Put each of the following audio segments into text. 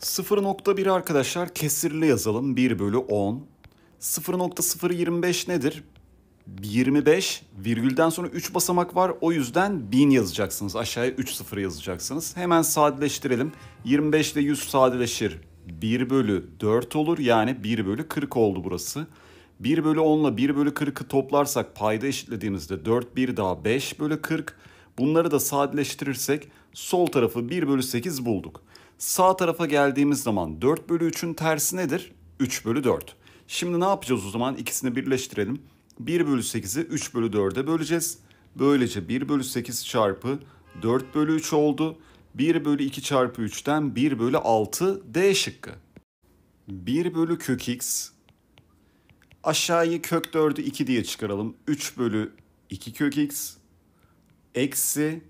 0.1 arkadaşlar kesirli yazalım. 1 bölü 10. 0.025 nedir? 25 virgülden sonra 3 basamak var. O yüzden 1000 yazacaksınız. Aşağıya 3 sıfır yazacaksınız. Hemen sadeleştirelim. 25 ile 100 sadeleşir. 1 bölü 4 olur. Yani 1 bölü 40 oldu burası. 1 bölü 10 ile 1 bölü 40'ı toplarsak payda eşitlediğimizde 4 1 daha 5 bölü 40. Bunları da sadeleştirirsek sol tarafı 1 bölü 8 bulduk. Sağ tarafa geldiğimiz zaman 4 bölü 3'ün tersi nedir? 3 bölü 4. Şimdi ne yapacağız o zaman? İkisini birleştirelim. 1 bölü 8'i 3 bölü 4'e böleceğiz. Böylece 1 bölü 8 çarpı 4 bölü 3 oldu. 1 bölü 2 çarpı 3'ten 1 bölü 6 D şıkkı. 1 bölü kök x. Aşağıyı kök 4'ü 2 diye çıkaralım. 3 bölü 2 kök x. Eksi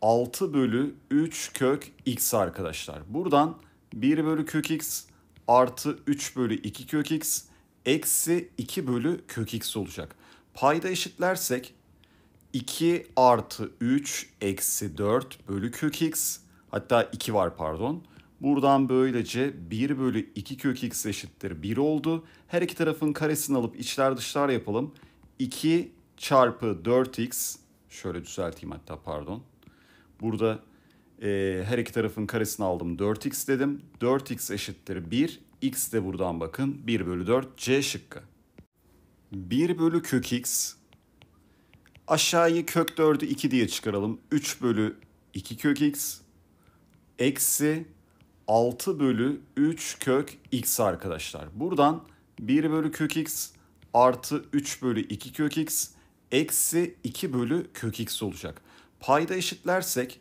6 bölü 3 kök x arkadaşlar. Buradan 1 bölü kök x artı 3 bölü 2 kök x eksi 2 bölü kök x olacak. Payda eşitlersek 2 artı 3 eksi 4 bölü kök x hatta 2 var pardon. Buradan böylece 1 bölü 2 kök x eşittir 1 oldu. Her iki tarafın karesini alıp içler dışlar yapalım. 2 çarpı 4x şöyle düzelteyim hatta pardon Burada e, her iki tarafın karesini aldım. 4x dedim. 4x eşittir 1. x de buradan bakın. 1 bölü 4 c şıkkı. 1 bölü kök x. Aşağıyı kök 4'ü 2 diye çıkaralım. 3 bölü 2 kök x. Eksi 6 bölü 3 kök x arkadaşlar. Buradan 1 bölü kök x artı 3 bölü 2 kök x eksi 2 bölü kök x olacak. Payda eşitlersek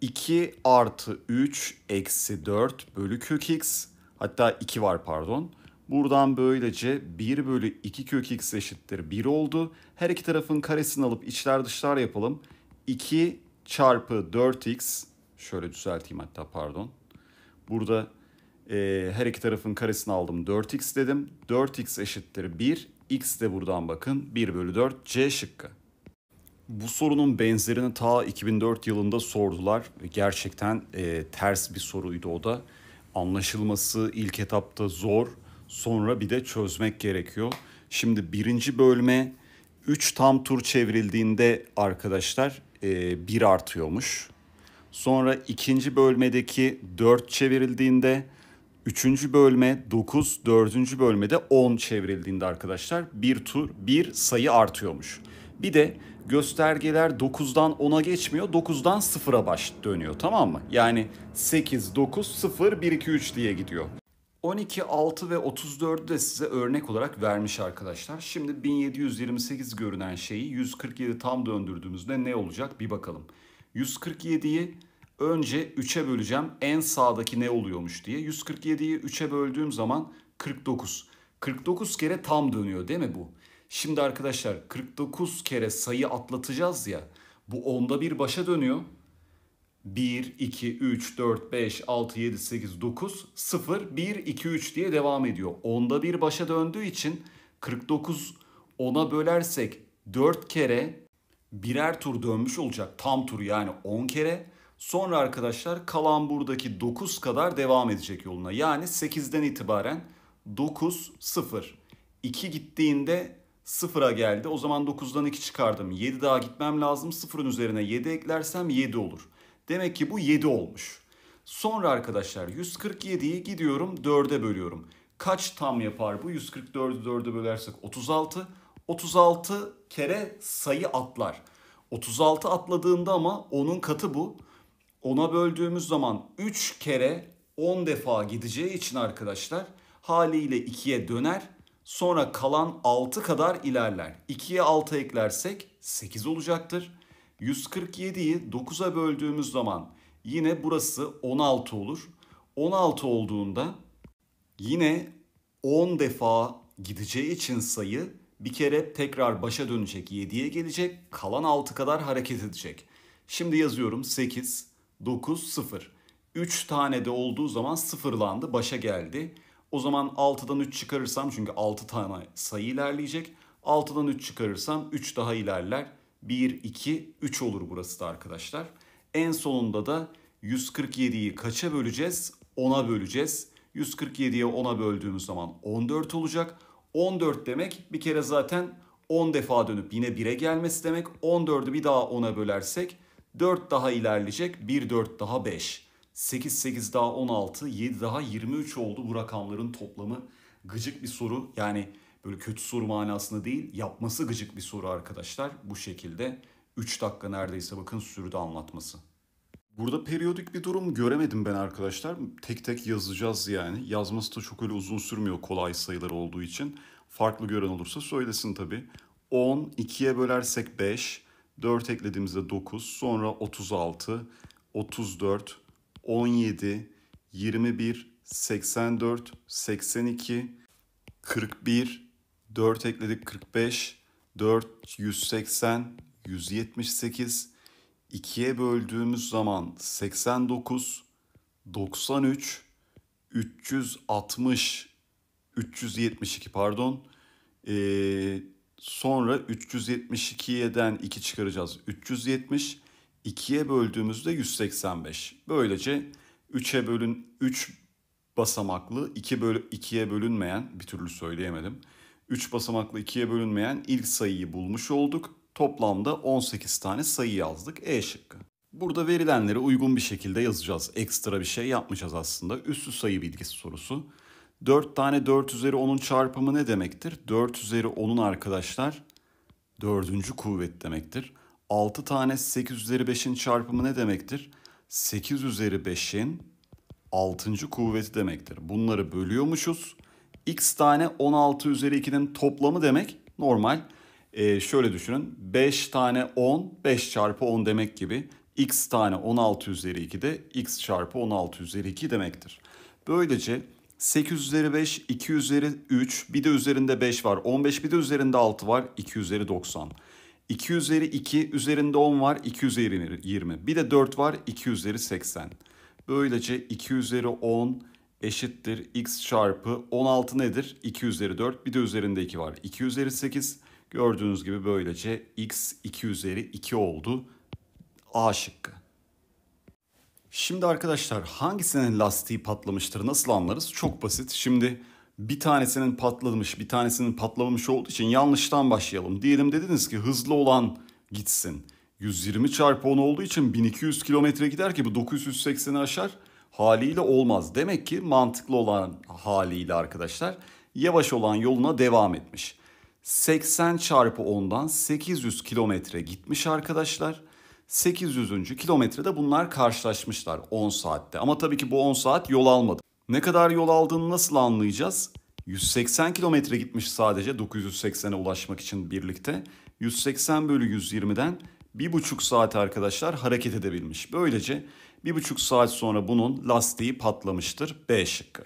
2 artı 3 eksi 4 bölü kök x hatta 2 var pardon. Buradan böylece 1 bölü 2 kök x eşittir 1 oldu. Her iki tarafın karesini alıp içler dışlar yapalım. 2 çarpı 4x şöyle düzelteyim hatta pardon. Burada e, her iki tarafın karesini aldım 4x dedim. 4x eşittir 1. x de buradan bakın 1 bölü 4 c şıkkı bu sorunun benzerini ta 2004 yılında sordular. Gerçekten e, ters bir soruydu o da. Anlaşılması ilk etapta zor, sonra bir de çözmek gerekiyor. Şimdi birinci bölme 3 tam tur çevrildiğinde arkadaşlar e, artıyormuş. Sonra ikinci bölmedeki 4 çevrildiğinde, üçüncü bölme 9, dördüncü bölmede 10 çevrildiğinde arkadaşlar bir tur bir sayı artıyormuş. Bir de göstergeler 9'dan 10'a geçmiyor. 9'dan 0'a baş dönüyor tamam mı? Yani 8, 9, 0, 1, 2, 3 diye gidiyor. 12, 6 ve 34'ü de size örnek olarak vermiş arkadaşlar. Şimdi 1728 görünen şeyi 147 tam döndürdüğümüzde ne olacak bir bakalım. 147'yi önce 3'e böleceğim. En sağdaki ne oluyormuş diye. 147'yi 3'e böldüğüm zaman 49. 49 kere tam dönüyor değil mi bu? Şimdi arkadaşlar 49 kere sayı atlatacağız ya. Bu onda bir başa dönüyor. 1, 2, 3, 4, 5, 6, 7, 8, 9, 0, 1, 2, 3 diye devam ediyor. Onda bir başa döndüğü için 49 ona bölersek 4 kere birer tur dönmüş olacak. Tam tur yani 10 kere. Sonra arkadaşlar kalan buradaki 9 kadar devam edecek yoluna. Yani 8'den itibaren 9, 0. 2 gittiğinde Sıfıra geldi. O zaman 9'dan 2 çıkardım. 7 daha gitmem lazım. Sıfırın üzerine 7 eklersem 7 olur. Demek ki bu 7 olmuş. Sonra arkadaşlar 147'yi gidiyorum 4'e bölüyorum. Kaç tam yapar bu? 144'ü 4'e bölersek 36. 36 kere sayı atlar. 36 atladığında ama onun katı bu. 10'a böldüğümüz zaman 3 kere 10 defa gideceği için arkadaşlar haliyle 2'ye döner Sonra kalan 6 kadar ilerler. 2'ye 6 eklersek 8 olacaktır. 147'yi 9'a böldüğümüz zaman yine burası 16 olur. 16 olduğunda yine 10 defa gideceği için sayı bir kere tekrar başa dönecek 7'ye gelecek kalan 6 kadar hareket edecek. Şimdi yazıyorum 8, 9, 0. 3 tane de olduğu zaman sıfırlandı başa geldi. O zaman 6'dan 3 çıkarırsam çünkü 6 tane sayı ilerleyecek. 6'dan 3 çıkarırsam 3 daha ilerler. 1, 2, 3 olur burası da arkadaşlar. En sonunda da 147'yi kaça böleceğiz? 10'a böleceğiz. 147'ye 10'a böldüğümüz zaman 14 olacak. 14 demek bir kere zaten 10 defa dönüp yine 1'e gelmesi demek. 14'ü bir daha 10'a bölersek 4 daha ilerleyecek. 1, 4 daha 5. 8, 8 daha 16, 7 daha 23 oldu bu rakamların toplamı. Gıcık bir soru yani böyle kötü soru manasında değil yapması gıcık bir soru arkadaşlar bu şekilde. 3 dakika neredeyse bakın sürdü anlatması. Burada periyodik bir durum göremedim ben arkadaşlar. Tek tek yazacağız yani. Yazması da çok öyle uzun sürmüyor kolay sayılar olduğu için. Farklı gören olursa söylesin tabii. 10, 2'ye bölersek 5, 4 eklediğimizde 9, sonra 36, 34, 17, 21, 84, 82, 41, 4 ekledik 45, 4, 180, 178, 2'ye böldüğümüz zaman 89, 93, 360, 372 pardon. Ee, sonra 372'den 2 çıkaracağız. 370, 2'ye böldüğümüzde 185. Böylece 3'e bölün 3 basamaklı 2 bölü 2'ye bölünmeyen bir türlü söyleyemedim. 3 basamaklı 2'ye bölünmeyen ilk sayıyı bulmuş olduk. Toplamda 18 tane sayı yazdık E şıkkı. Burada verilenleri uygun bir şekilde yazacağız. Ekstra bir şey yapmayacağız aslında. Üstü sayı bilgisi sorusu. 4 tane 4 üzeri 10'un çarpımı ne demektir? 4 üzeri 10'un arkadaşlar 4. kuvvet demektir. 6 tane 8 üzeri 5'in çarpımı ne demektir? 8 üzeri 5'in 6. kuvveti demektir. Bunları bölüyormuşuz. X tane 16 üzeri 2'nin toplamı demek normal. Ee, şöyle düşünün 5 tane 10, 5 çarpı 10 demek gibi. X tane 16 üzeri 2 de X çarpı 16 üzeri 2 demektir. Böylece 8 üzeri 5, 2 üzeri 3, bir de üzerinde 5 var. 15 bir de üzerinde 6 var. 2 üzeri 90. 2 üzeri 2 üzerinde 10 var 2 üzeri 20. Bir de 4 var 2 üzeri 80. Böylece 2 üzeri 10 eşittir x çarpı 16 nedir? 2 üzeri 4 bir de üzerinde 2 var. 2 üzeri 8 gördüğünüz gibi böylece x 2 üzeri 2 oldu. A şıkkı. Şimdi arkadaşlar hangisinin lastiği patlamıştır nasıl anlarız? Çok basit. Şimdi bir tanesinin patlamış, bir tanesinin patlamış olduğu için yanlıştan başlayalım. Diyelim dediniz ki hızlı olan gitsin. 120 çarpı 10 olduğu için 1200 kilometre gider ki bu 980'i aşar haliyle olmaz. Demek ki mantıklı olan haliyle arkadaşlar yavaş olan yoluna devam etmiş. 80 çarpı 10'dan 800 kilometre gitmiş arkadaşlar. 800. kilometrede bunlar karşılaşmışlar 10 saatte. Ama tabii ki bu 10 saat yol almadı. Ne kadar yol aldığını nasıl anlayacağız? 180 kilometre gitmiş sadece 980'e ulaşmak için birlikte. 180 bölü 120'den bir buçuk saat arkadaşlar hareket edebilmiş. Böylece bir buçuk saat sonra bunun lastiği patlamıştır. B şıkkı.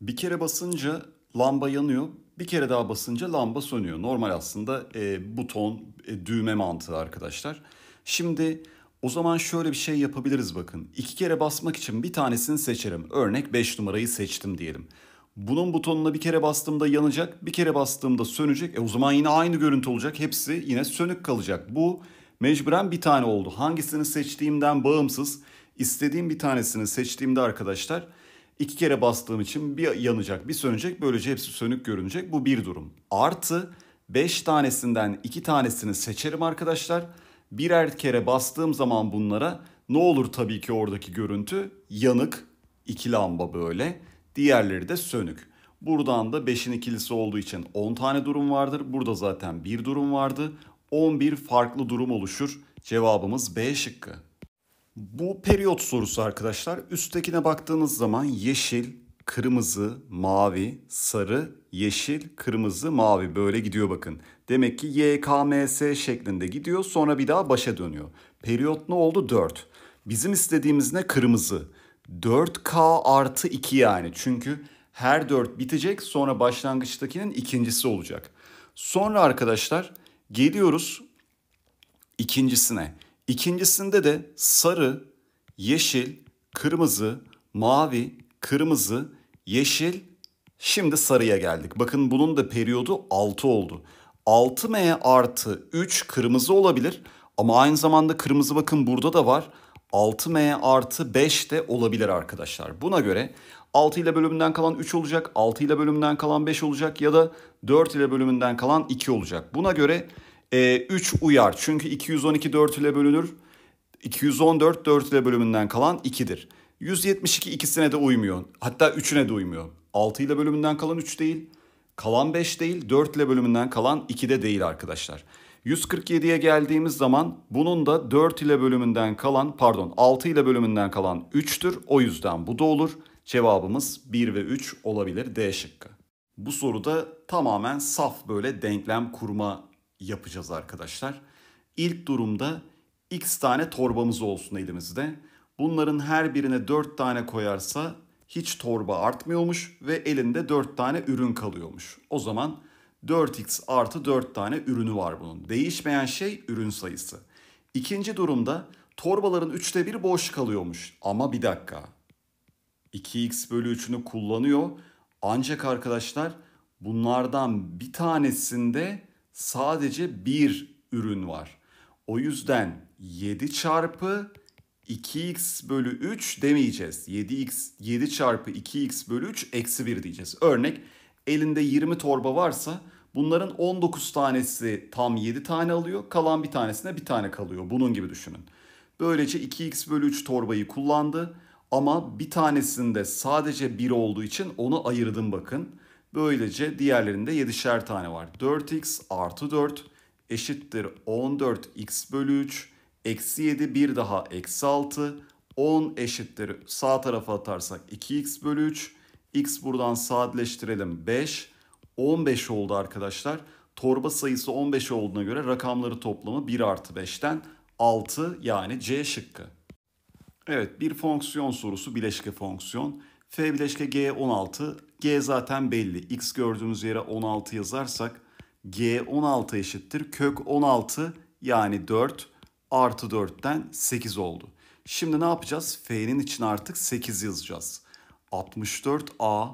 Bir kere basınca lamba yanıyor. Bir kere daha basınca lamba sönüyor. Normal aslında e, buton, e, düğme mantığı arkadaşlar. Şimdi o zaman şöyle bir şey yapabiliriz bakın. İki kere basmak için bir tanesini seçerim. Örnek 5 numarayı seçtim diyelim. Bunun butonuna bir kere bastığımda yanacak, bir kere bastığımda sönecek. E o zaman yine aynı görüntü olacak. Hepsi yine sönük kalacak. Bu mecburen bir tane oldu. Hangisini seçtiğimden bağımsız istediğim bir tanesini seçtiğimde arkadaşlar iki kere bastığım için bir yanacak, bir sönecek. Böylece hepsi sönük görünecek. Bu bir durum. Artı 5 tanesinden 2 tanesini seçerim arkadaşlar. Arkadaşlar birer kere bastığım zaman bunlara ne olur tabii ki oradaki görüntü yanık iki lamba böyle diğerleri de sönük. Buradan da 5'in ikilisi olduğu için 10 tane durum vardır. Burada zaten bir durum vardı. 11 farklı durum oluşur. Cevabımız B şıkkı. Bu periyot sorusu arkadaşlar. Üsttekine baktığınız zaman yeşil, kırmızı, mavi, sarı, yeşil, kırmızı, mavi böyle gidiyor bakın. Demek ki YKMS şeklinde gidiyor sonra bir daha başa dönüyor. Periyot ne oldu? 4. Bizim istediğimiz ne? Kırmızı. 4K artı 2 yani. Çünkü her 4 bitecek sonra başlangıçtakinin ikincisi olacak. Sonra arkadaşlar geliyoruz ikincisine. İkincisinde de sarı, yeşil, kırmızı, mavi, kırmızı, yeşil, şimdi sarıya geldik. Bakın bunun da periyodu 6 oldu. 6M artı 3 kırmızı olabilir ama aynı zamanda kırmızı bakın burada da var. 6M artı 5 de olabilir arkadaşlar. Buna göre 6 ile bölümünden kalan 3 olacak, 6 ile bölümünden kalan 5 olacak ya da 4 ile bölümünden kalan 2 olacak. Buna göre e, 3 uyar çünkü 212 4 ile bölünür, 214 4 ile bölümünden kalan 2'dir. 172 ikisine de uymuyor. Hatta üçüne de uymuyor. 6 ile bölümünden kalan 3 değil. Kalan 5 değil. 4 ile bölümünden kalan 2 de değil arkadaşlar. 147'ye geldiğimiz zaman bunun da 4 ile bölümünden kalan pardon 6 ile bölümünden kalan 3'tür. O yüzden bu da olur. Cevabımız 1 ve 3 olabilir D şıkkı. Bu soruda tamamen saf böyle denklem kurma yapacağız arkadaşlar. İlk durumda x tane torbamız olsun elimizde. Bunların her birine 4 tane koyarsa hiç torba artmıyormuş ve elinde 4 tane ürün kalıyormuş. O zaman 4x artı 4 tane ürünü var bunun. Değişmeyen şey ürün sayısı. İkinci durumda torbaların üçte bir boş kalıyormuş. Ama bir dakika. 2x bölü 3'ünü kullanıyor. Ancak arkadaşlar bunlardan bir tanesinde sadece bir ürün var. O yüzden 7 çarpı 2x bölü 3 demeyeceğiz. 7x 7 çarpı 2x bölü 3 eksi 1 diyeceğiz. Örnek elinde 20 torba varsa bunların 19 tanesi tam 7 tane alıyor. Kalan bir tanesine bir tane kalıyor. Bunun gibi düşünün. Böylece 2x bölü 3 torbayı kullandı. Ama bir tanesinde sadece 1 olduğu için onu ayırdım bakın. Böylece diğerlerinde 7'şer tane var. 4x artı 4 eşittir 14x bölü 3 Eksi 7 bir daha eksi 6. 10 eşittir sağ tarafa atarsak 2x bölü 3. X buradan sadeleştirelim 5. 15 oldu arkadaşlar. Torba sayısı 15 olduğuna göre rakamları toplamı 1 artı 5'ten 6 yani C şıkkı. Evet bir fonksiyon sorusu bileşke fonksiyon. F bileşke G 16. G zaten belli. X gördüğümüz yere 16 yazarsak G 16 eşittir. Kök 16 yani 4 artı 4'ten 8 oldu. Şimdi ne yapacağız? F'nin için artık 8 yazacağız. 64A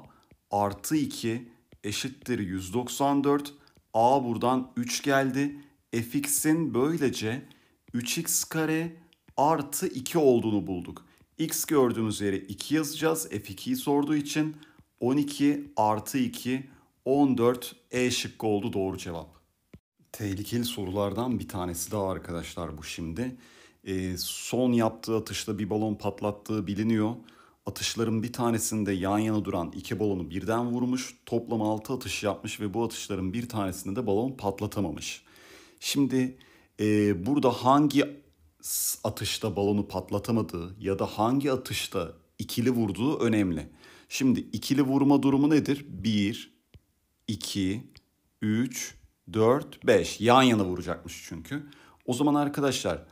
artı 2 eşittir 194. A buradan 3 geldi. fx'in böylece 3x kare artı 2 olduğunu bulduk. x gördüğümüz yere 2 yazacağız. f2'yi sorduğu için 12 artı 2 14 E şıkkı oldu doğru cevap tehlikeli sorulardan bir tanesi daha arkadaşlar bu şimdi. E, son yaptığı atışta bir balon patlattığı biliniyor. Atışların bir tanesinde yan yana duran iki balonu birden vurmuş. Toplam 6 atış yapmış ve bu atışların bir tanesinde de balon patlatamamış. Şimdi e, burada hangi atışta balonu patlatamadığı ya da hangi atışta ikili vurduğu önemli. Şimdi ikili vurma durumu nedir? 1, 2, 3, 4, 5 yan yana vuracakmış çünkü. O zaman arkadaşlar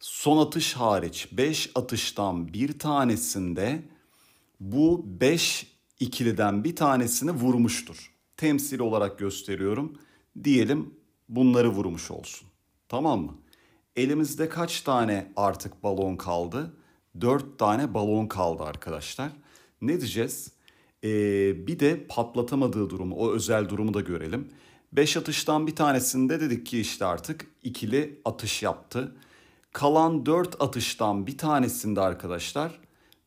son atış hariç 5 atıştan bir tanesinde bu 5 ikiliden bir tanesini vurmuştur. Temsil olarak gösteriyorum. Diyelim bunları vurmuş olsun. Tamam mı? Elimizde kaç tane artık balon kaldı? 4 tane balon kaldı arkadaşlar. Ne diyeceğiz? Ee, bir de patlatamadığı durumu, o özel durumu da görelim. 5 atıştan bir tanesinde dedik ki işte artık ikili atış yaptı. Kalan 4 atıştan bir tanesinde arkadaşlar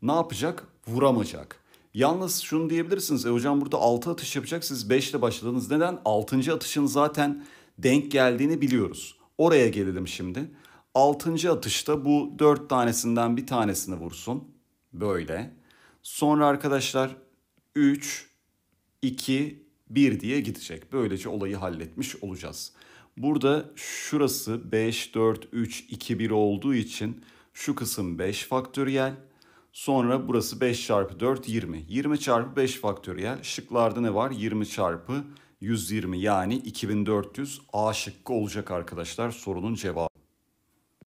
ne yapacak? Vuramayacak. Yalnız şunu diyebilirsiniz. E hocam burada 6 atış yapacak. Siz 5 ile başladınız. Neden? 6. atışın zaten denk geldiğini biliyoruz. Oraya gelelim şimdi. 6. atışta bu 4 tanesinden bir tanesini vursun. Böyle. Sonra arkadaşlar 3, 2, 1 diye gidecek. Böylece olayı halletmiş olacağız. Burada şurası 5, 4, 3, 2, 1 olduğu için şu kısım 5 faktöriyel. Sonra burası 5 çarpı 4 20. 20 çarpı 5 faktöriyel. Şıklarda ne var? 20 çarpı 120 yani 2400 A şıkkı olacak arkadaşlar sorunun cevabı.